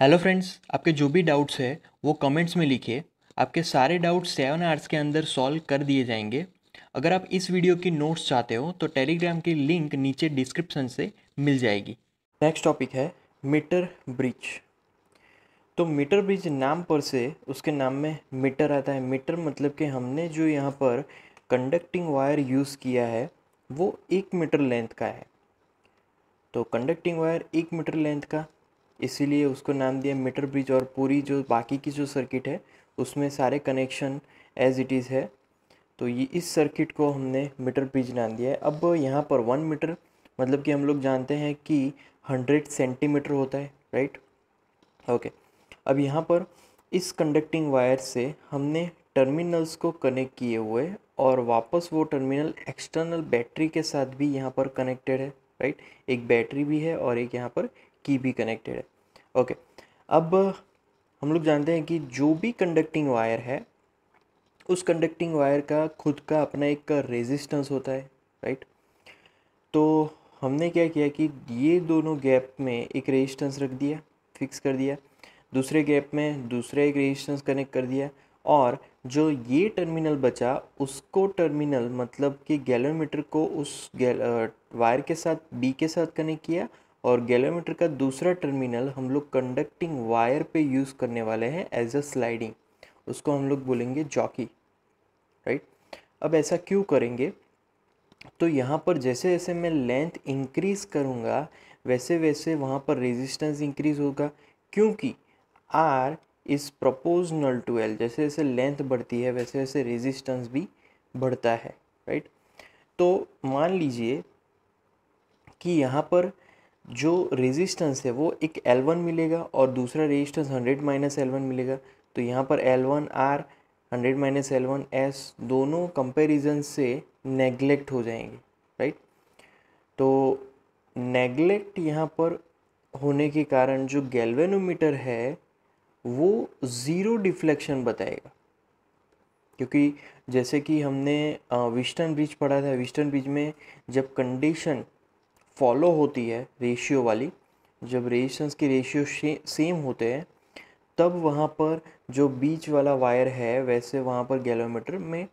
Hello friends आपके जो भी डाउट्स है वो कमेंट्स में लिखिए आपके सारे डाउट्स सेवन आवर्स के अंदर सॉल्व कर दिए जाएंगे अगर आप इस वीडियो की नोट्स चाहते हो तो टेलीग्राम की लिंक नीचे डिस्क्रिप्शन से मिल जाएगी नेक्स्ट टॉपिक है मीटर ब्रिज तो मीटर ब्रिज नाम पर से उसके नाम में मीटर आता है मीटर मतलब कि हमने जो यहाँ पर कंडक्टिंग वायर यूज़ किया है वो एक मीटर लेंथ का है तो कंडक्टिंग वायर एक मीटर लेंथ का इसीलिए उसको नाम दिया मीटर ब्रिज और पूरी जो बाकी की जो सर्किट है उसमें सारे कनेक्शन एज इट इज़ है तो ये इस सर्किट को हमने मीटर ब्रिज नाम दिया है अब यहाँ पर वन मीटर मतलब कि हम लोग जानते हैं कि हंड्रेड सेंटीमीटर होता है राइट ओके अब यहाँ पर इस कंडक्टिंग वायर से हमने टर्मिनल्स को कनेक्ट किए हुए और वापस वो टर्मिनल एक्सटर्नल बैटरी के साथ भी यहाँ पर कनेक्टेड है राइट एक बैटरी भी है और एक यहाँ पर की भी कनेक्टेड है ओके अब हम लोग जानते हैं कि जो भी कंडक्टिंग वायर है उस कंडक्टिंग वायर का खुद का अपना एक रेजिस्टेंस होता है राइट तो हमने क्या किया कि ये दोनों गैप में एक रेजिस्टेंस रख दिया फिक्स कर दिया दूसरे गैप में दूसरा एक रेजिस्टेंस कनेक्ट कर दिया और जो ये टर्मिनल बचा उसको टर्मिनल मतलब कि गैलोमीटर को उस वायर के साथ बी के साथ कनेक्ट किया और गैलोमीटर का दूसरा टर्मिनल हम लोग कंडक्टिंग वायर पे यूज़ करने वाले हैं एज अ स्लाइडिंग उसको हम लोग बोलेंगे जॉकी राइट अब ऐसा क्यों करेंगे तो यहाँ पर जैसे जैसे मैं लेंथ इंक्रीज़ करूँगा वैसे वैसे वहाँ पर रेजिस्टेंस इंक्रीज़ होगा क्योंकि R is proportional to L जैसे जैसे लेंथ बढ़ती है वैसे वैसे रेजिस्टेंस भी बढ़ता है राइट तो मान लीजिए कि यहाँ पर जो रेजिस्टेंस है वो एक एल वन मिलेगा और दूसरा resistance hundred minus L one मिलेगा तो यहाँ पर L one R hundred minus L one S दोनों कंपेरिजन से नेग्लेक्ट हो जाएंगे राइट तो नेग्लेक्ट यहाँ पर होने के कारण जो गैल्वेनोमीटर है वो ज़ीरो डिफ्लेक्शन बताएगा क्योंकि जैसे कि हमने विस्टर्न ब्रिज पढ़ा था विस्टर्न ब्रिज में जब कंडीशन फॉलो होती है रेशियो वाली जब रेजिस्टेंस के रेशियो सेम होते हैं तब वहाँ पर जो बीच वाला वायर है वैसे वहाँ पर गैलोमीटर में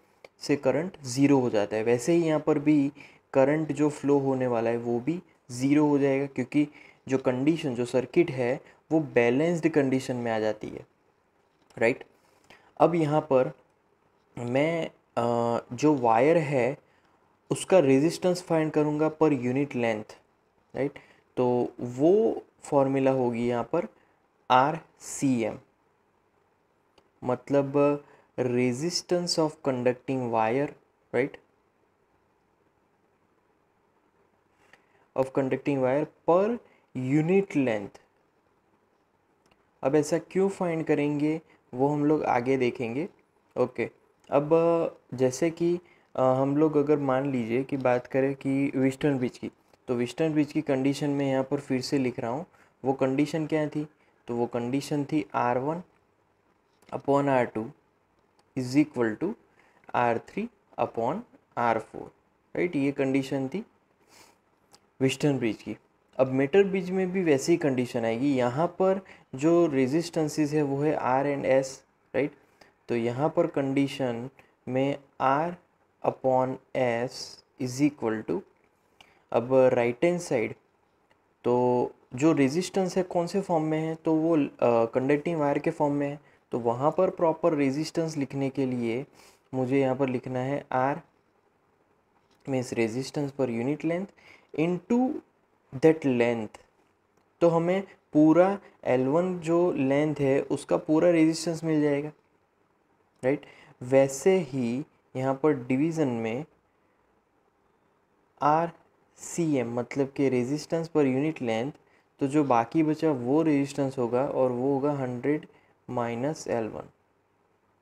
से करंट ज़ीरो हो जाता है वैसे ही यहाँ पर भी करंट जो फ्लो होने वाला है वो भी ज़ीरो हो जाएगा क्योंकि जो कंडीशन जो सर्किट है वो बैलेंस्ड कंडीशन में आ जाती है राइट अब यहाँ पर मैं जो वायर है उसका रेजिस्टेंस फाइंड करूँगा पर यूनिट लेंथ राइट तो वो फॉर्मूला होगी यहाँ पर आर सी एम मतलब resistance of conducting wire right of conducting wire पर यूनिट लेंथ अब ऐसा क्यों फाइंड करेंगे वो हम लोग आगे देखेंगे ओके okay. अब जैसे कि हम लोग अगर मान लीजिए कि बात करें कि वेस्टर्न बीच की तो वेस्टर्न बीच की कंडीशन में यहाँ पर फिर से लिख रहा हूँ वो कंडीशन क्या थी तो वो कंडीशन थी R one upon R two is equal to R three upon R four right ये कंडीशन थी वेस्टर्न ब्रिज की अब मेटर ब्रिज में भी वैसी ही कंडीशन आएगी यहाँ पर जो रेजिस्टेंसेस है वो है आर एंड एस राइट तो यहाँ पर कंडीशन में R upon S is equal to अब राइट हैंड साइड तो जो रेजिस्टेंस है कौन से फॉर्म में है तो वो कंडक्टिंग वायर के फॉर्म में है तो वहाँ पर प्रॉपर रेजिस्टेंस लिखने के लिए मुझे यहाँ पर लिखना है आर मीन्स रेजिस्टेंस पर unit length into that length तो हमें पूरा वन जो लेंथ है उसका पूरा रेजिस्टेंस मिल जाएगा राइट right? वैसे ही यहाँ पर डिवीज़न में आर सी एम मतलब कि रेजिस्टेंस पर यूनिट लेंथ तो जो बाकी बचा वो रेजिस्टेंस होगा और वो होगा hundred minus L one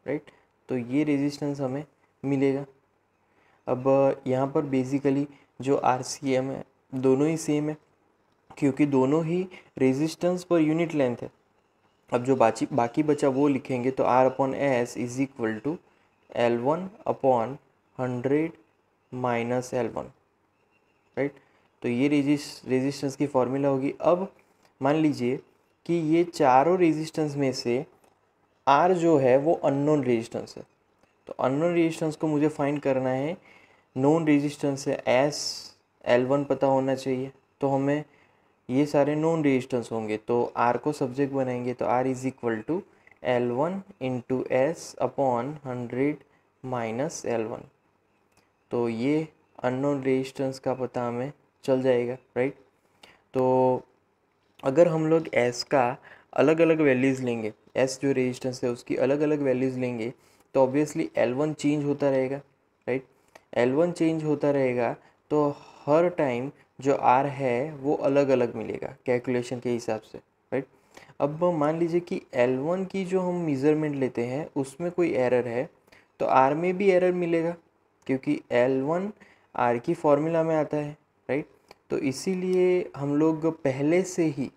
right तो ये रेजिस्टेंस हमें मिलेगा अब यहाँ पर बेसिकली जो आर सी एम है दोनों ही सेम है क्योंकि दोनों ही रेजिस्टेंस पर यूनिट लेंथ है अब जो बाकी बाकी बचा वो लिखेंगे तो R upon S is equal to upon hundred minus L one right तो ये रेजिस्ट रेजिस्टेंस की फॉर्मूला होगी अब मान लीजिए कि ये चारों रेजिस्टेंस में से आर जो है वो अननोन रेजिस्टेंस है तो अननोन रेजिस्टेंस को मुझे फाइंड करना है नॉन रेजिस्टेंस है एस एल वन पता होना चाहिए तो हमें ये सारे नॉन रेजिस्टेंस होंगे तो आर को सब्जेक्ट बनाएंगे तो R is equal to L one into S upon hundred minus L one तो ये अननोन रेजिस्टेंस का पता हमें चल जाएगा राइट तो अगर हम लोग एस का अलग अलग वैल्यूज़ लेंगे एस जो रेजिस्टेंस है उसकी अलग अलग वैल्यूज़ लेंगे तो ऑब्वियसली एल वन चेंज होता रहेगा राइट एल वन चेंज होता रहेगा तो हर टाइम जो आर है वो अलग अलग मिलेगा कैलकुलेशन के हिसाब से राइट अब मान लीजिए कि एल वन की जो हम मेज़रमेंट लेते हैं उसमें कोई एरर है तो आर में भी एरर मिलेगा क्योंकि एल वन आर की फॉर्मूला में आता है राइट तो इसीलिए हम लोग पहले से ही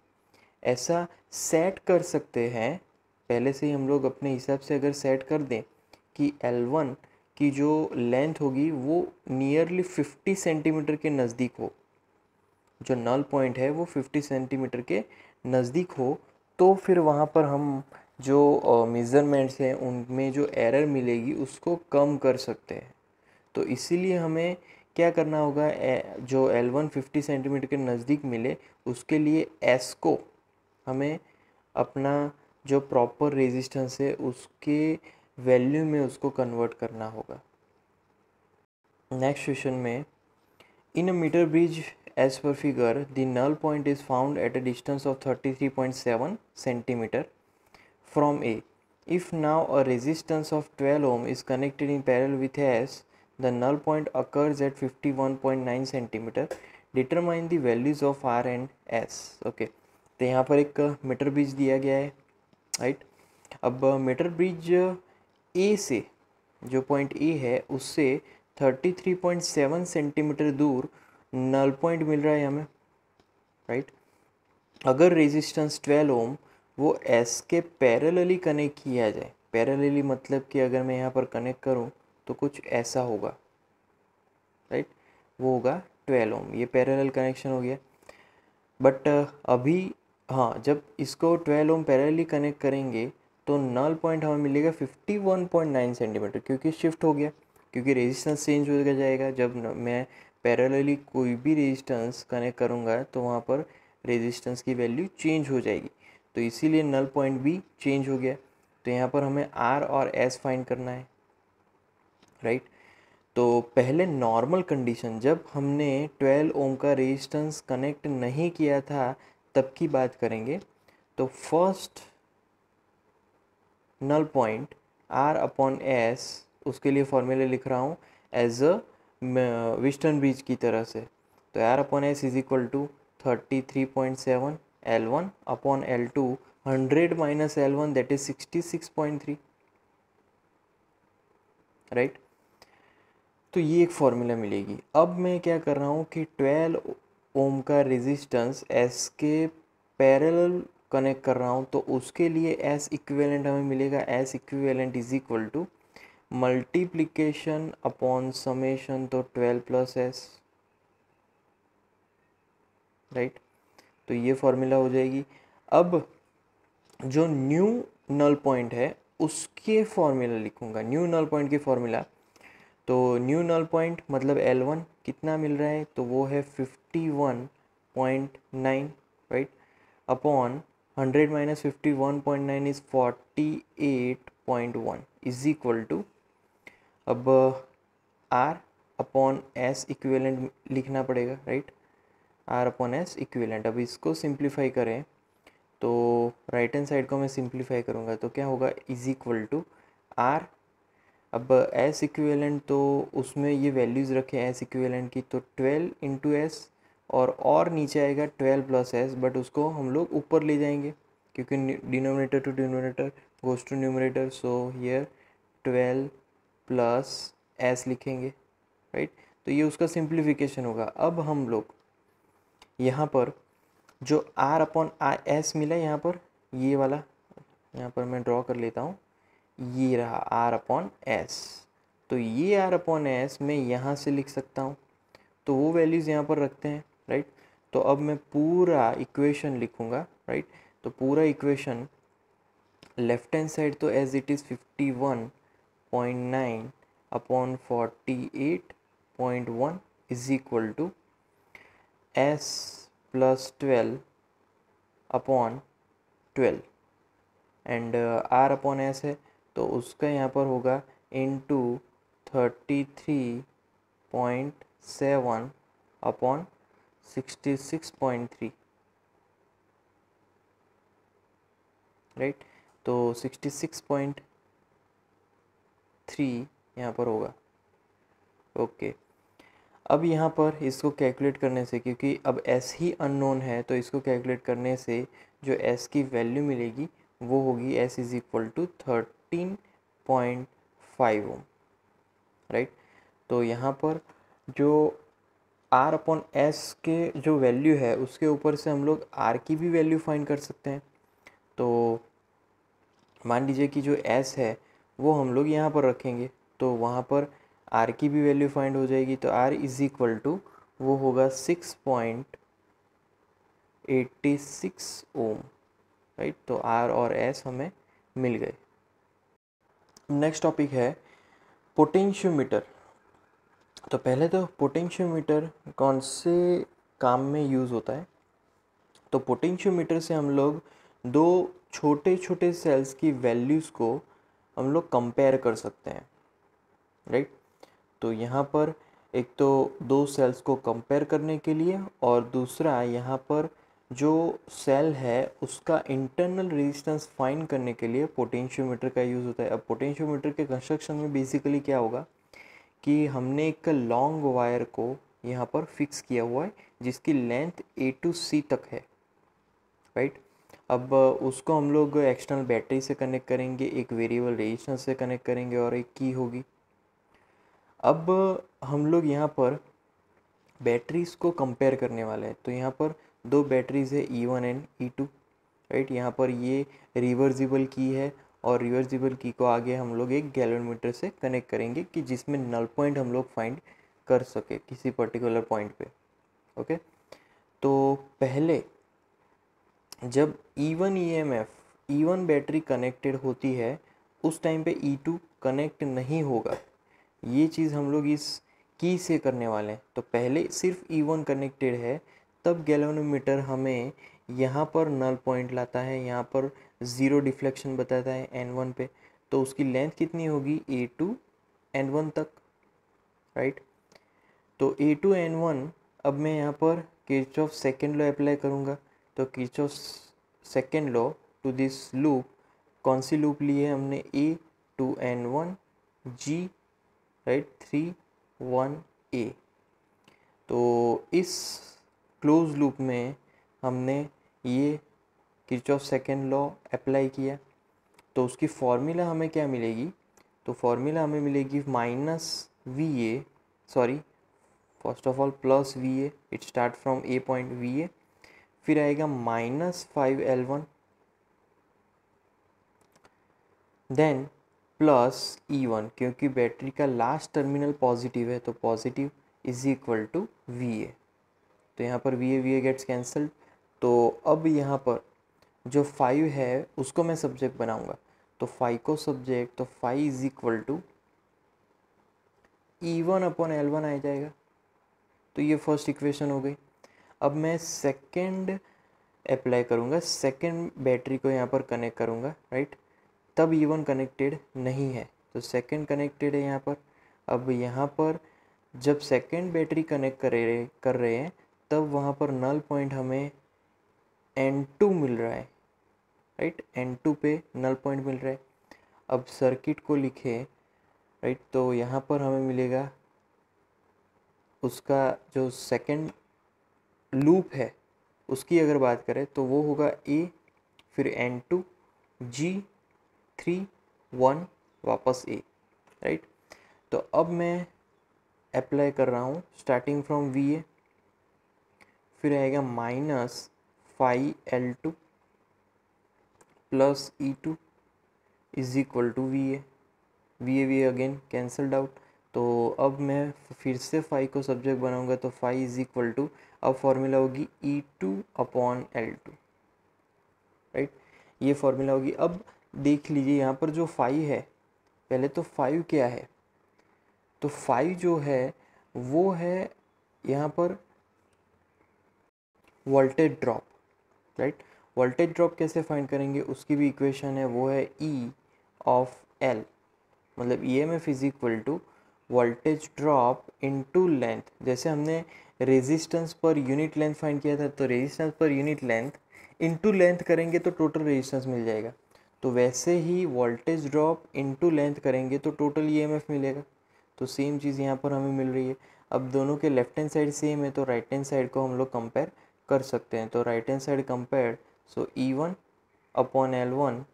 ऐसा सेट कर सकते हैं पहले से ही हम लोग अपने हिसाब से अगर सेट कर दें कि एल वन की जो लेंथ होगी वो नियरली फिफ्टी सेंटीमीटर के नज़दीक हो जो नल पॉइंट है वो फिफ्टी सेंटीमीटर के नज़दीक हो तो फिर वहाँ पर हम जो मेज़रमेंट्स हैं उनमें जो एरर मिलेगी उसको कम कर सकते हैं तो इसीलिए हमें क्या करना होगा जो एल वन फिफ्टी सेंटीमीटर के नज़दीक मिले उसके लिए एस को हमें अपना जो प्रॉपर रेजिस्टेंस है उसके वैल्यू में उसको कन्वर्ट करना होगा नेक्स्ट क्वेश्चन में in a metre bridge as पर figure the null point is found at a distance of 33.7 centimetre from A. If now a resistance of 12 ohm is connected in parallel with S, the null point occurs at 51.9 centimeter. Determine the values of R and S. Okay. तो यहाँ पर एक metre bridge दिया गया है right अब metre bridge ए से जो पॉइंट ए है उससे 33.7 सेंटीमीटर दूर नल पॉइंट मिल रहा है हमें राइट अगर रेजिस्टेंस 12 ओम वो एस के पैरेलली कनेक्ट किया जाए पैरेलली मतलब कि अगर मैं यहाँ पर कनेक्ट करूँ तो कुछ ऐसा होगा राइट वो होगा ट्वेल्व ओम ये पैरेलल कनेक्शन हो गया बट अभी हाँ जब इसको ट्वेल्व ओम पैरेलली कनेक्ट करेंगे तो नल पॉइंट हमें मिलेगा fifty one point nine centimetre क्योंकि शिफ्ट हो गया क्योंकि रेजिस्टेंस चेंज हो जाएगा जब मैं पैरेलली कोई भी रेजिस्टेंस कनेक्ट करूँगा तो वहाँ पर रेजिस्टेंस की वैल्यू चेंज हो जाएगी तो इसीलिए नल पॉइंट भी चेंज हो गया तो यहाँ पर हमें आर और एस फाइंड करना है राइट तो पहले नॉर्मल कंडीशन जब हमने 12 ओम का रेजिस्टेंस कनेक्ट नहीं किया था तब की बात करेंगे तो first null point R upon S उसके लिए फॉर्मूला लिख रहा हूँ एज अ वेस्टर्न ब्रिज की तरह से तो R upon S is equal to thirty three point seven L L one upon two hundred minus L one that is sixty six point three right तो ये एक फॉर्मूला मिलेगी अब मैं क्या कर रहा हूँ कि ट्वेल्व ओम का रेजिस्टेंस एस के पैरल कनेक्ट कर रहा हूँ तो उसके लिए एस इक्विवेलेंट हमें मिलेगा S equivalent is equal to multiplication upon summation तो ट्वेल्व प्लस एस राइट तो ये फॉर्मूला हो जाएगी अब जो न्यू नल पॉइंट है उसके फॉर्मूला लिखूँगा न्यू नल पॉइंट के फॉर्मूला तो न्यू नल पॉइंट मतलब एल वन कितना मिल रहा है तो वो है fifty one point nine right upon hundred minus fifty one point nine is forty eight point one is equal to अब आर अपॉन एस इक्वेलेंट लिखना पड़ेगा right R upon S equivalent अब इसको सिंप्लीफाई करें तो राइट हैंड साइड को मैं simplify करूँगा तो क्या होगा इज इक्वल टू आर अब एस इक्विवेलेंट तो उसमें ये वैल्यूज़ रखे एस इक्विवेलेंट की तो ट्वेल्व इंटू एस और और नीचे आएगा ट्वेल्व प्लस एस बट उसको हम लोग ऊपर ले जाएंगे क्योंकि denominator to denominator goes to numerator so here twelve plus S लिखेंगे राइट right? तो ये उसका सिंप्लीफिकेशन होगा अब हम लोग यहाँ पर जो आर अपॉन आई एस मिला यहाँ पर ये वाला यहाँ पर मैं ड्रॉ कर लेता हूँ ये रहा आर अपॉन एस तो ये आर अपॉन एस मैं यहाँ से लिख सकता हूँ तो वो वैल्यूज़ यहाँ पर रखते हैं राइट तो अब मैं पूरा इक्वेशन लिखूँगा राइट तो पूरा इक्वेशन लेफ्ट हैंड साइड तो as it is fifty one point nine upon forty eight point one is equal to S plus twelve upon twelve and R upon S है तो उसका यहाँ पर होगा into thirty three point seven upon sixty six point three right तो sixty six point three यहाँ पर होगा ओके okay. अब यहाँ पर इसको कैलकुलेट करने से क्योंकि अब एस ही अननोन है तो इसको कैलकुलेट करने से जो एस की वैल्यू मिलेगी वो होगी S is equal to thirteen point five ohm right तो यहाँ पर जो आर अपॉन एस के जो वैल्यू है उसके ऊपर से हम लोग आर की भी वैल्यू फाइंड कर सकते हैं तो मान लीजिए कि जो एस है वो हम लोग यहाँ पर रखेंगे तो वहाँ पर आर की भी वैल्यू फाइंड हो जाएगी तो आर इज इक्वल टू वो होगा six point eighty six ohm right तो आर और एस हमें मिल गए नेक्स्ट टॉपिक है पोटेंशियोमीटर तो पहले तो पोटेंशियोमीटर कौन से काम में यूज़ होता है तो पोटेंशियोमीटर से हम लोग दो छोटे छोटे सेल्स की वैल्यूज़ को हम लोग कंपेयर कर सकते हैं राइट तो यहाँ पर एक तो दो सेल्स को कंपेयर करने के लिए और दूसरा यहाँ पर जो सेल है उसका इंटरनल रेजिस्टेंस फाइन करने के लिए पोटेंशियोमीटर का यूज़ होता है अब पोटेंशियोमीटर के कंस्ट्रक्शन में बेसिकली क्या होगा कि हमने एक लॉन्ग वायर को यहाँ पर फिक्स किया हुआ है जिसकी लेंथ ए टू सी तक है राइट अब उसको हम लोग एक्सटर्नल बैटरी से कनेक्ट करेंगे एक वेरिएबल रेजिस्टेंस से कनेक्ट करेंगे और एक की होगी अब हम लोग यहाँ पर बैटरीज़ को कंपेयर करने वाले हैं तो यहाँ पर दो बैटरीज़ है E one and E two right यहाँ पर ये रिवर्सिबल की है और रिवर्सिबल की को आगे हम लोग एक गैलोमीटर से कनेक्ट करेंगे कि जिसमें नल पॉइंट हम लोग फाइंड कर सके किसी पर्टिकुलर पॉइंट पे ओके तो पहले जब E one E M F E one battery connected होती है उस टाइम पे ई टू कनेक्ट नहीं होगा ये चीज़ हम लोग इस की से करने वाले हैं तो पहले सिर्फ ई वन कनेक्टेड है तब गैलोनोमीटर हमें यहाँ पर नल पॉइंट लाता है यहाँ पर ज़ीरो डिफ्लेक्शन बताता है एन वन पे तो उसकी लेंथ कितनी होगी ए टू एन वन तक राइट तो ए टू एन वन अब मैं यहाँ पर किच ऑफ सेकेंड लॉ अप्लाई करूँगा तो Kirchhoff second law to this loop कौन सी लूप ली है हमने A to N one G right three one A तो इस क्लोज लूप में हमने ये किच ऑफ सेकेंड लॉ अप्लाई किया तो उसकी फॉर्मूला हमें क्या मिलेगी तो फॉर्मूला हमें मिलेगी minus V A sorry first of all plus V A it start from A point V A फिर आएगा minus five L one then plus E one क्योंकि बैटरी का लास्ट टर्मिनल पॉजिटिव है तो positive is equal to V A तो यहाँ पर V A V A gets cancelled तो अब यहाँ पर जो फाइव है उसको मैं सब्जेक्ट बनाऊँगा तो फाइव को सब्जेक्ट तो five is equal to E one upon L one आ जाएगा तो ये फर्स्ट इक्वेशन हो गई अब मैं सेकेंड अप्लाई करूँगा सेकेंड बैटरी को यहाँ पर कनेक्ट करूँगा राइट तब ई वन कनेक्टेड नहीं है तो सेकंड कनेक्टेड है यहाँ पर अब यहाँ पर जब सेकंड बैटरी कनेक्ट कर रहे कर रहे हैं तब वहाँ पर नल पॉइंट हमें एन टू मिल रहा है राइट एन टू पे नल पॉइंट मिल रहा है अब सर्किट को लिखे राइट तो यहाँ पर हमें मिलेगा उसका जो सेकंड लूप है उसकी अगर बात करें तो वो होगा ए फिर N two G three one वापस ए राइट तो अब मैं अप्लाई कर रहा हूँ स्टार्टिंग फ्रॉम वी ए फिर आएगा minus five L two plus E two is equal to V A V A V again cancelled out तो अब मैं फिर से फाइव को सब्जेक्ट बनाऊंगा तो फाइव इज इक्वल टू अब फॉर्मूला होगी E two upon L two right ये फॉर्मूला होगी अब देख लीजिए यहाँ पर जो फाइव है पहले तो फाइव क्या है तो फाइव जो है वो है यहाँ पर voltage drop right voltage drop कैसे फाइंड करेंगे उसकी भी इक्वेशन है वो है ई ऑफ एल मतलब E M F is equal to voltage drop into length जैसे हमने रेजिस्टेंस पर यूनिट लेंथ फाइंड किया था तो रेजिस्टेंस पर unit length into length करेंगे तो टोटल रेजिस्टेंस मिल जाएगा तो वैसे ही वोल्टेज ड्रॉप इनटू लेंथ करेंगे तो टोटल ईएमएफ मिलेगा तो सेम चीज़ यहाँ पर हमें मिल रही है अब दोनों के लेफ्ट हैंड साइड सेम है तो राइट हैंड साइड को हम लोग कंपेयर कर सकते हैं तो right hand side compare so E one upon L one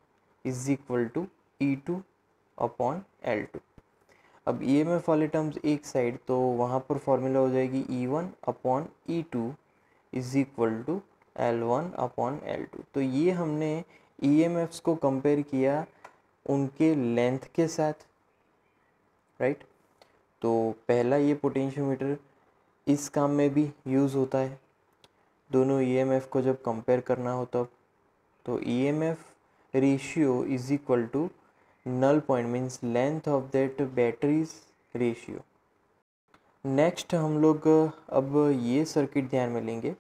is equal to E two upon L two अब ई एम एफ वाले टर्म्स एक साइड तो वहाँ पर फॉर्मूला हो जाएगी E one upon E two is equal to L one upon L two तो ये हमने ई e को कंपेयर किया उनके लेंथ के साथ राइट तो पहला ये पोटेंशियोमीटर इस काम में भी यूज़ होता है दोनों ई e को जब कंपेयर करना हो तब तो E M F ratio is equal to null point means length of that batteries ratio next हम लोग अब ये सर्किट ध्यान में लेंगे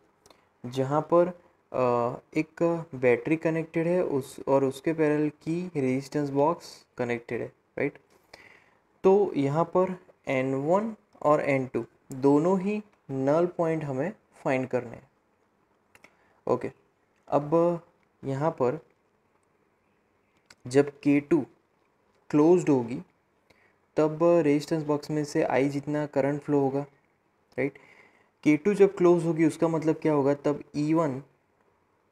जहाँ पर एक बैटरी कनेक्टेड है उस और उसके पैरल की रेजिस्टेंस बॉक्स कनेक्टेड है राइट तो यहाँ पर एन वन और एन टू दोनों ही नल पॉइंट हमें फाइंड करने हैं ओके अब यहाँ पर जब के टू क्लोज्ड होगी तब रेजिस्टेंस बॉक्स में से आई जितना करंट फ्लो होगा राइट के टू जब क्लोज होगी उसका मतलब क्या होगा तब ई e वन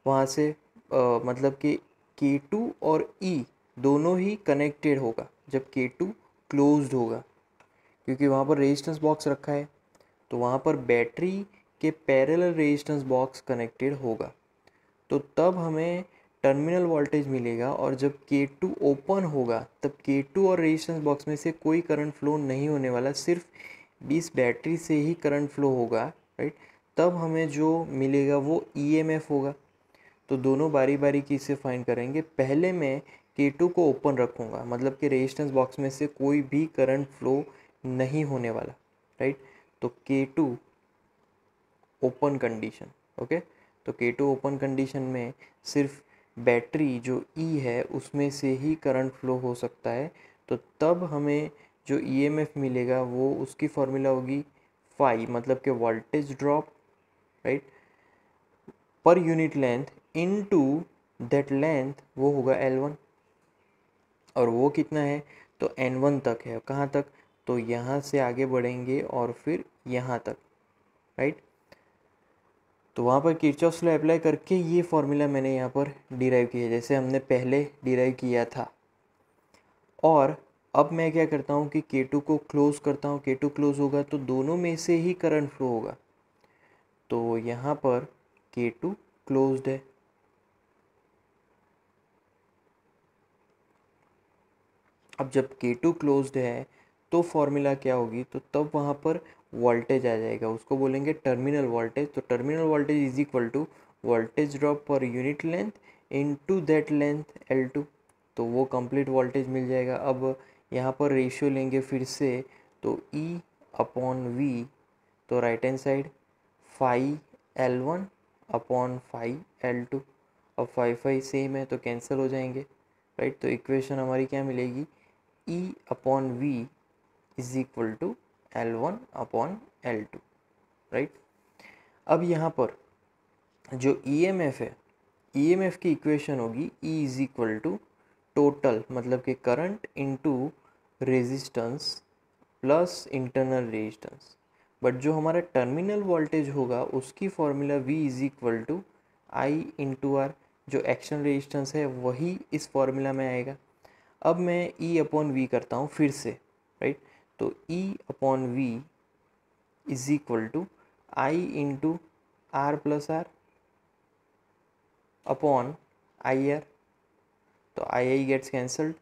वहाँ से आ, मतलब कि के टू और ई e दोनों ही कनेक्टेड होगा जब के टू क्लोज होगा क्योंकि वहाँ पर रेजिस्टेंस बॉक्स रखा है तो वहाँ पर बैटरी के पैरल रेजिस्टेंस बॉक्स कनेक्टेड होगा तो तब हमें टर्मिनल वोल्टेज मिलेगा और जब के टू ओपन होगा तब के टू और रेजिस्टेंस बॉक्स में से कोई करंट फ्लो नहीं होने वाला सिर्फ बीस बैटरी से ही करंट फ्लो होगा राइट तब हमें जो मिलेगा वो ईएमएफ e होगा तो दोनों बारी बारी की इसे फाइंड करेंगे पहले मैं के टू को ओपन रखूँगा मतलब कि रेजिस्टेंस बॉक्स में से कोई भी करंट फ्लो नहीं होने वाला राइट तो के टू ओपन कंडीशन ओके तो के टू ओपन कंडीशन में सिर्फ बैटरी जो ई e है उसमें से ही करंट फ्लो हो सकता है तो तब हमें जो ईएमएफ e मिलेगा वो उसकी फॉर्मूला होगी फाइव मतलब कि voltage drop right per unit length into that length वो होगा एल वन और वो कितना है तो एन वन तक है कहाँ तक तो यहाँ से आगे बढ़ेंगे और फिर यहाँ तक राइट तो वहाँ पर किर्चॉफ्स लॉ अप्लाई करके ये फॉर्मूला मैंने यहाँ पर डिराइव किया जैसे हमने पहले डिराइव किया था और अब मैं क्या करता हूँ कि के टू को क्लोज़ करता हूँ के टू क्लोज़ होगा तो दोनों में से ही करंट फ्लो होगा तो यहाँ पर के टू क्लोज्ड है अब जब के टू क्लोज्ड है तो फॉर्मूला क्या होगी तो तब वहाँ पर वोल्टेज आ जाएगा उसको बोलेंगे टर्मिनल वोल्टेज तो terminal voltage is equal to voltage drop per unit length into that length L two तो वो कंप्लीट वोल्टेज मिल जाएगा अब यहाँ पर रेशियो लेंगे फिर से तो ई अपॉन वी तो right hand side phi L one upon five L two अब फाइव फाइव सेम है तो कैंसिल हो जाएंगे राइट तो इक्वेशन हमारी क्या मिलेगी E upon V is equal to L1 upon L2 right अब यहाँ पर जो ई एम एफ है ई एम एफ की इक्वेशन होगी E is equal to total मतलब कि current into resistance plus internal resistance but जो हमारा टर्मिनल वोल्टेज होगा उसकी formula V is equal to I into R जो एक्शन रेजिस्टेंस है वही इस फॉर्मूला में आएगा अब मैं ई अपॉन वी करता हूँ फिर से राइट तो E upon V is equal to I into R plus R upon I R तो आई आई गेट्स कैंसल्ड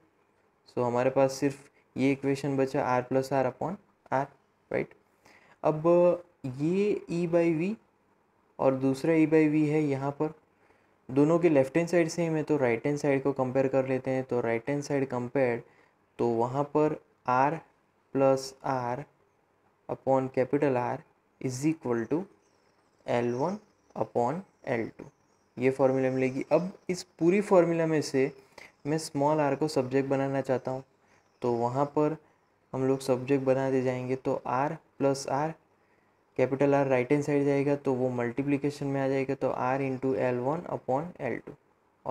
सो हमारे पास सिर्फ ये इक्वेशन बचा R plus R upon R right अब ये ई बाई वी और दूसरा ई बाई वी है यहाँ पर दोनों के लेफ़्ट हैंड साइड सेम है तो राइट हैंड साइड को कंपेयर कर लेते हैं तो राइट हैंड साइड कंपेयर तो वहाँ पर R plus R upon capital R is equal to L one upon L two ये फॉर्मूला मिलेगी अब इस पूरी फॉर्मूला में से मैं स्मॉल आर को सब्जेक्ट बनाना चाहता हूँ तो वहाँ पर हम लोग सब्जेक्ट बनाते जाएंगे तो R plus R capital R right hand side जाएगा तो वो मल्टीप्लिकेशन में आ जाएगा तो R into L one upon L two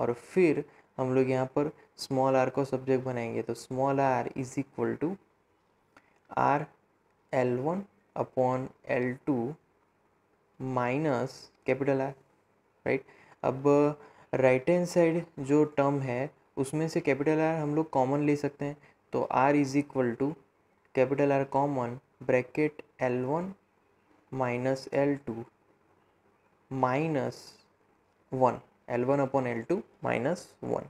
और फिर हम लोग यहाँ पर स्मॉल आर को सब्जेक्ट बनाएंगे तो small R is equal to R L one upon L two minus capital R right अब राइट हैंड साइड जो टर्म है उसमें से कैपिटल आर हम लोग कॉमन ले सकते हैं तो R is equal to capital R common bracket L one minus L two minus one L one upon L two minus one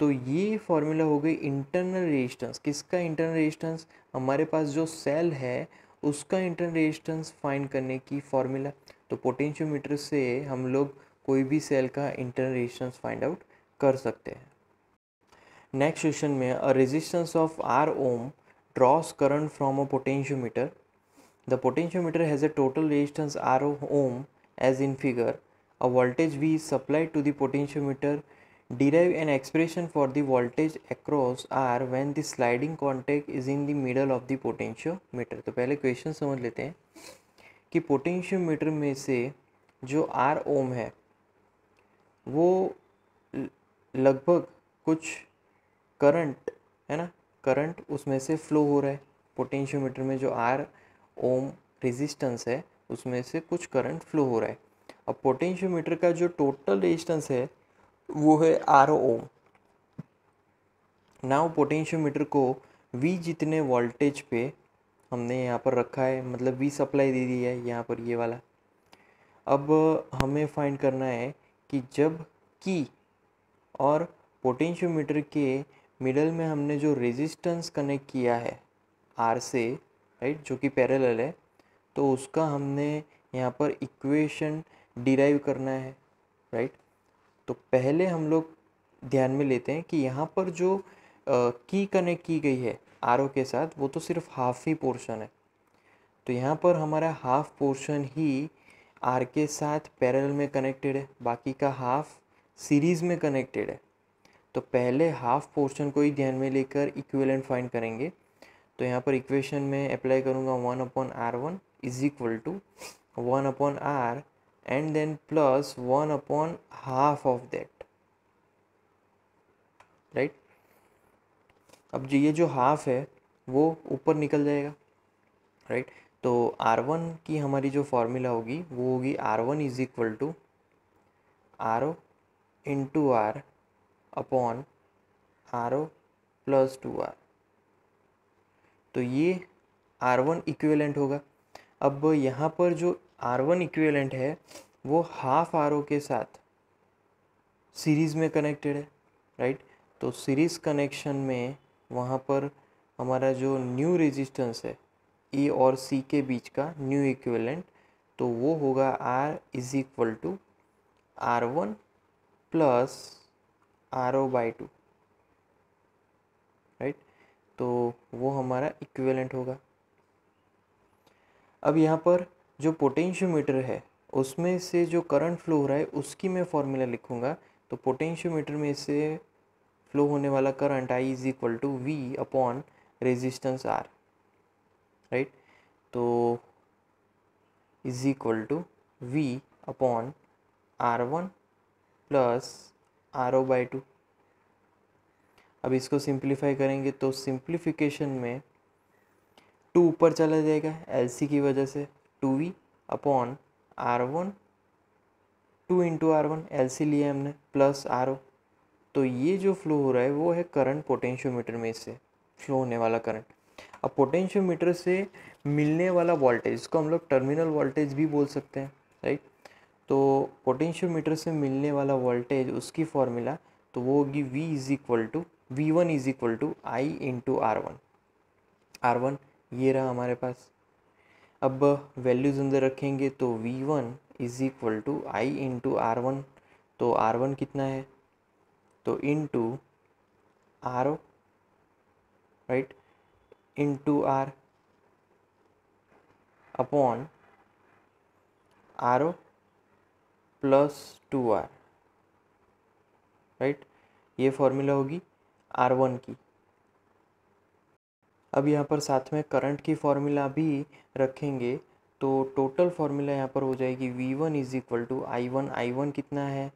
तो ये फॉर्मूला हो गई इंटरनल रेजिस्टेंस किसका इंटरनल रेजिस्टेंस हमारे पास जो सेल है उसका इंटरनल रेजिस्टेंस फाइंड करने की फॉर्मूला तो पोटेंशियोमीटर से हम लोग कोई भी सेल का इंटरनल रेजिस्टेंस फाइंड आउट कर सकते हैं नेक्स्ट क्वेश्चन में a resistance of R ohm draws current from a potentiometer The potentiometer has a total resistance R of ohm as in figure. A voltage V is supplied to the potentiometer. Derive an expression for the voltage across R when the sliding contact is in the middle of the potentiometer. तो पहले question समझ लेते हैं कि potentiometer में से जो are ओम है वो लगभग कुछ करंट है ना करंट उसमें से फ्लो हो रहा है पोटेंशियोमीटर में जो आर ओम रेजिस्टेंस है उसमें से कुछ करंट फ्लो हो रहा है अब पोटेंशियोमीटर का जो टोटल रेजिस्टेंस है वो है आर ओम नाव पोटेंशियोमीटर को वी जितने वोल्टेज पे हमने यहाँ पर रखा है मतलब वी सप्लाई दे दी है यहाँ पर ये वाला अब हमें फाइंड करना है कि जब की और पोटेंशियोमीटर के मिडल में हमने जो रेजिस्टेंस कनेक्ट किया है आर से राइट जो कि पैरल है तो उसका हमने यहाँ पर इक्वेशन डिराइव करना है राइट तो पहले हम लोग ध्यान में लेते हैं कि यहाँ पर जो की कनेक्ट की गई है आर के साथ वो तो सिर्फ हाफ ही पोर्शन है तो यहाँ पर हमारा हाफ पोर्शन ही आर के साथ पैरल में कनेक्टेड है बाकी का हाफ सीरीज़ में कनेक्टेड है तो पहले हाफ पोर्शन को ही ध्यान में लेकर इक्विवेलेंट फाइंड करेंगे तो यहाँ पर इक्वेशन में अप्लाई करूँगा one upon R one is equal to one upon R and then plus one upon half of that right अब जो ये जो हाफ है वो ऊपर निकल जाएगा राइट right? तो आर वन की हमारी जो फॉर्मूला होगी वो होगी R one is equal to R O into R upon R O plus two R तो ये आर वन इक्वेलेंट होगा अब यहाँ पर जो आर वन इक्वेलेंट है वो हाफ आर ओ के साथ सीरीज़ में कनेक्टेड है राइट तो सीरीज़ कनेक्शन में वहाँ पर हमारा जो न्यू रेजिस्टेंस है ए और सी के बीच का न्यू इक्वेलेंट तो वो होगा R is equal to R one plus R O by two तो वो हमारा इक्विवेलेंट होगा अब यहाँ पर जो पोटेंशियोमीटर है उसमें से जो करंट फ्लो हो रहा है उसकी मैं फॉर्मूला लिखूँगा तो पोटेंशियोमीटर में से फ्लो होने वाला current I is equal to V upon resistance R right तो is equal to V upon R one plus R O by two अब इसको सिंप्लीफाई करेंगे तो सिंप्लीफिकेशन में टू ऊपर चला जाएगा एल की वजह से two V upon R one two into R one L लिया हमने प्लस आर तो ये जो फ्लो हो रहा है वो है करंट पोटेंशियोमीटर में इससे फ्लो होने वाला करंट अब पोटेंशियोमीटर से मिलने वाला वोल्टेज इसको हम लोग टर्मिनल वोल्टेज भी बोल सकते हैं राइट तो पोटेंशियोमीटर से मिलने वाला वोल्टेज उसकी फॉर्मूला तो वो होगी V is equal to v1 is equal to I into R one R one ये रहा हमारे पास अब वैल्यूज़ अंदर रखेंगे तो v1 one is equal to I into R one तो आर वन कितना है तो into R right into R upon R O plus two R right ये फॉर्मूला होगी आर वन की अब यहाँ पर साथ में करंट की फॉर्मूला भी रखेंगे तो टोटल फॉर्मूला यहाँ पर हो जाएगी V one is equal to I one I one कितना है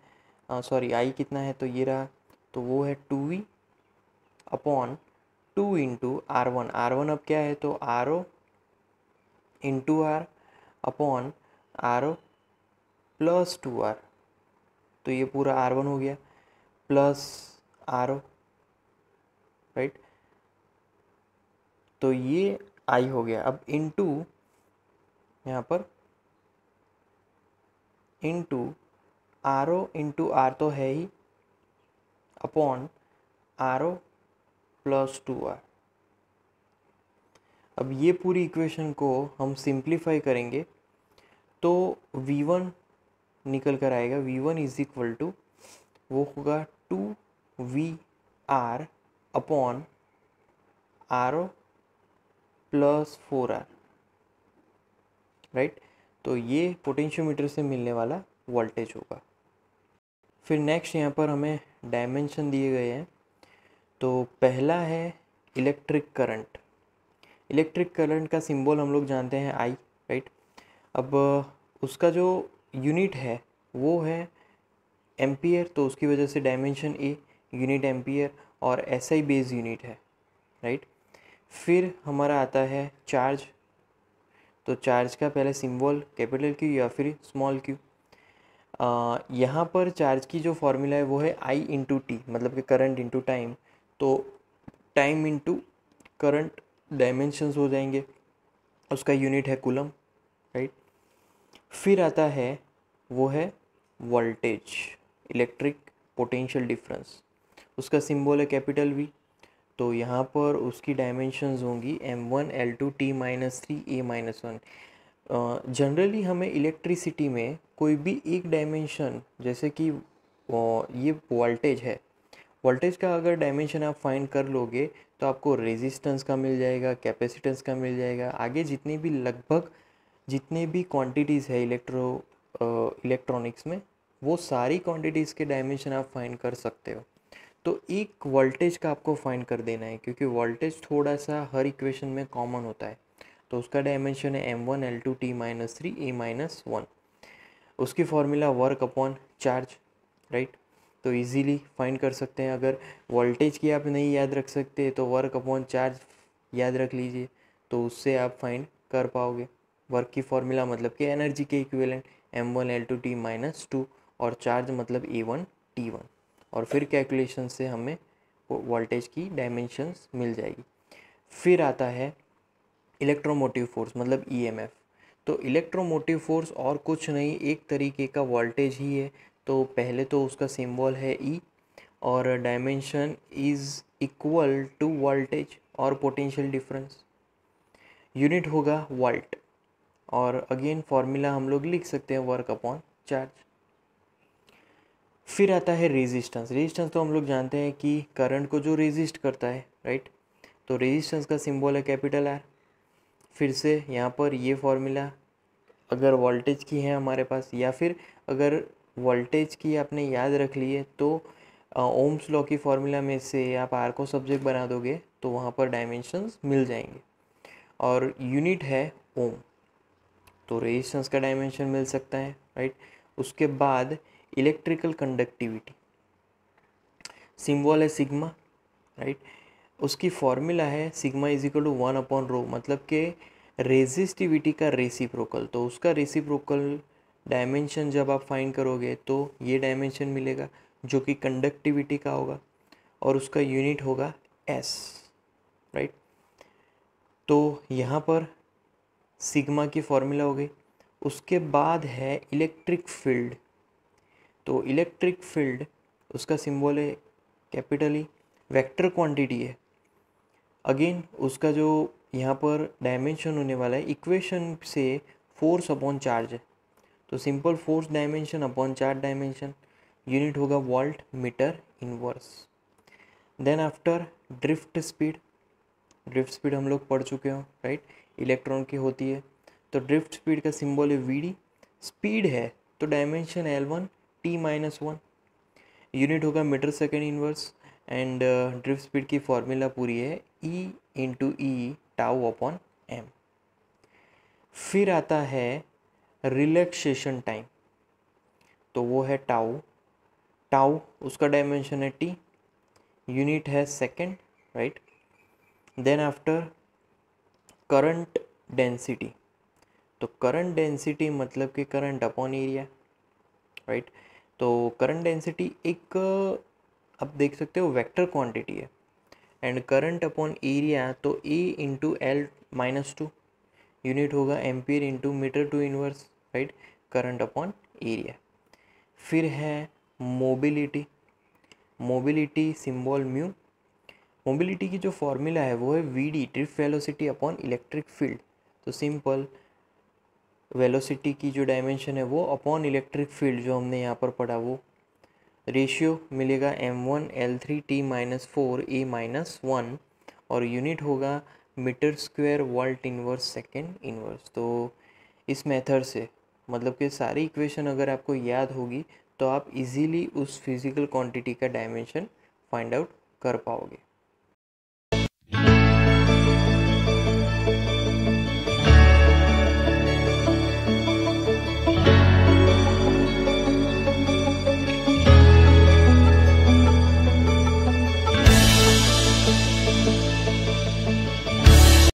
सॉरी आई कितना है तो ये रहा तो वो है two V upon two into R one R one अब क्या है तो R O into R upon R O plus two R तो ये पूरा आर वन हो गया प्लस आर ओ राइट तो ये आई हो गया अब इन टू यहाँ पर into R O into R तो है ही upon R O plus two R अब ये पूरी इक्वेशन को हम सिंप्लीफाई करेंगे तो वी वन निकल कर आएगा V one is equal to वो होगा two V R upon R O plus four R right तो ये पोटेंशियोमीटर से मिलने वाला वोल्टेज होगा फिर नेक्स्ट यहाँ पर हमें डायमेंशन दिए गए हैं तो पहला है इलेक्ट्रिक करंट इलेक्ट्रिक करंट का सिंबल हम लोग जानते हैं आई राइट अब उसका जो यूनिट है वो है एम्पियर तो उसकी वजह से डायमेंशन ए यूनिट एम्पियर और एस आई बेस यूनिट है राइट फिर हमारा आता है चार्ज तो चार्ज का पहले सिंबल कैपिटल क्यू या फिर स्मॉल क्यू यहाँ पर चार्ज की जो फॉर्मूला है वो है आई इंटू टी मतलब कि करंट इंटू टाइम तो टाइम इंटू करंट डायमेंशंस हो जाएंगे उसका यूनिट है कुलम राइट फिर आता है वो है वोल्टेज इलेक्ट्रिक पोटेंशियल डिफरेंस उसका सिंबल है कैपिटल वी तो यहाँ पर उसकी डायमेंशन होंगी M one L two T minus three A minus one generally हमें इलेक्ट्रिसिटी में कोई भी एक डायमेंशन जैसे कि ये वोल्टेज है वोल्टेज का अगर डायमेंशन आप फाइंड कर लोगे तो आपको रेजिस्टेंस का मिल जाएगा कैपेसिटेंस का मिल जाएगा आगे जितने भी लगभग जितने भी क्वांटिटीज़ है इलेक्ट्रो इलेक्ट्रॉनिक्स में वो सारी क्वांटिटीज़ के डायमेंशन आप फाइंड कर सकते हो तो एक वोल्टेज का आपको फाइंड कर देना है क्योंकि वोल्टेज थोड़ा सा हर इक्वेशन में कॉमन होता है तो उसका डायमेंशन है M one L two T minus three A minus one उसकी formula work upon charge right तो इजीली फाइंड कर सकते हैं अगर वोल्टेज की आप नहीं याद रख सकते तो वर्क अपॉन चार्ज याद रख लीजिए तो उससे आप फाइंड कर पाओगे वर्क की फॉर्मूला मतलब कि एनर्जी के equivalent M one L two T minus two और चार्ज मतलब ए वन टी वन और फिर कैलकुलेशन से हमें वोल्टेज की डायमेंशंस मिल जाएगी फिर आता है इलेक्ट्रोमोटिव फोर्स मतलब ईएमएफ e तो इलेक्ट्रोमोटिव फोर्स और कुछ नहीं एक तरीके का वोल्टेज ही है तो पहले तो उसका सिंबल है ई e और dimension is equal to voltage और पोटेंशियल डिफरेंस यूनिट होगा वोल्ट और अगेन फार्मूला हम लोग लिख सकते हैं वर्क अपॉन चार्ज फिर आता है रेजिस्टेंस रेजिस्टेंस तो हम लोग जानते हैं कि करंट को जो रेजिस्ट करता है राइट तो रेजिस्टेंस का सिंबल है कैपिटल आर फिर से यहाँ पर ये फॉर्मूला अगर वोल्टेज की है हमारे पास या फिर अगर वोल्टेज की आपने याद रख ली है तो ओम्स लॉ की फॉर्मूला में से आप आर को सब्जेक्ट बना दोगे तो वहाँ पर डायमेंशंस मिल जाएंगे और यूनिट है ओम तो रेजिस्टेंस का डायमेंशन मिल सकता है राइट उसके बाद इलेक्ट्रिकल कंडक्टिविटी सिम्बॉल है सिग्मा राइट उसकी फॉर्मूला है sigma is equal to one upon rho मतलब के रेजिस्टिविटी का रेसिप्रोकल तो उसका रेसिप्रोकल डायमेंशन जब आप फाइंड करोगे तो ये डायमेंशन मिलेगा जो कि कंडक्टिविटी का होगा और उसका यूनिट होगा एस राइट तो यहाँ पर सिग्मा की फॉर्मूला हो गई उसके बाद है इलेक्ट्रिक फील्ड तो इलेक्ट्रिक फील्ड उसका सिंबल है कैपिटल ई वेक्टर क्वांटिटी है अगेन उसका जो यहाँ पर डायमेंशन होने वाला है इक्वेशन से फोर्स अपॉन चार्ज है तो simple force dimension upon charge dimension unit होगा volt metre inverse then after drift speed drift speed हम लोग पढ़ चुके हों राइट इलेक्ट्रॉन की होती है तो ड्रिफ्ट स्पीड का सिंबल है वी स्पीड है तो dimension L one T minus one unit होगा metre second inverse and drift speed की फॉर्मूला पूरी है E into E tau upon M फिर आता है रिलैक्सेशन टाइम तो वो है टाउ टाउ उसका डायमेंशन है टी यूनिट है second right then after current density तो करंट डेंसिटी मतलब कि करंट अपॉन एरिया राइट तो करंट डेंसिटी एक आप देख सकते हो वेक्टर क्वांटिटी है एंड करंट अपॉन एरिया तो A into L minus two unit होगा ampere into metre two inverse right current upon area फिर है mobility mobility symbol mu mobility की जो फॉर्मूला है वो है V D drift velocity upon electric field तो सिंपल वेलोसिटी की जो डायमेंशन है वो अपॉन इलेक्ट्रिक फील्ड जो हमने यहाँ पर पढ़ा वो रेशियो मिलेगा M one L three T minus four A minus one और यूनिट होगा metre square volt inverse second inverse तो इस मेथड से मतलब कि सारी इक्वेशन अगर आपको याद होगी तो आप इजीली उस फिज़िकल क्वांटिटी का डायमेंशन फाइंड आउट कर पाओगे